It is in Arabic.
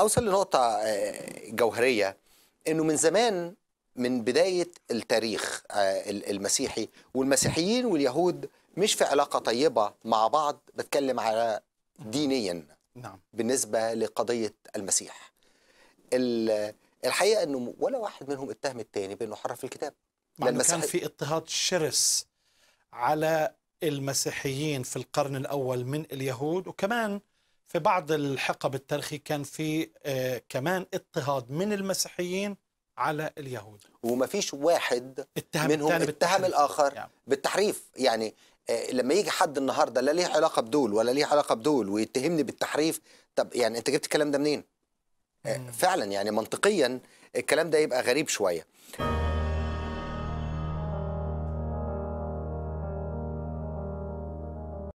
اوصل لنقطه آه، جوهريه انه من زمان من بدايه التاريخ آه، المسيحي والمسيحيين واليهود مش في علاقه طيبه مع بعض بتكلم على دينيا نعم بالنسبه لقضيه المسيح الحقيقه انه ولا واحد منهم اتهم الثاني بانه حرف الكتاب لأن كان في اضطهاد شرس على المسيحيين في القرن الاول من اليهود وكمان في بعض الحقب التاريخي كان في آه، كمان اضطهاد من المسيحيين على اليهود وما فيش واحد اتهم منهم اتهم بالتحريف. الاخر يعني. بالتحريف يعني آه، لما يجي حد النهارده لا ليه علاقه بدول ولا ليه علاقه بدول ويتهمني بالتحريف طب يعني انت جبت الكلام ده منين آه، مم. فعلا يعني منطقيا الكلام ده يبقى غريب شويه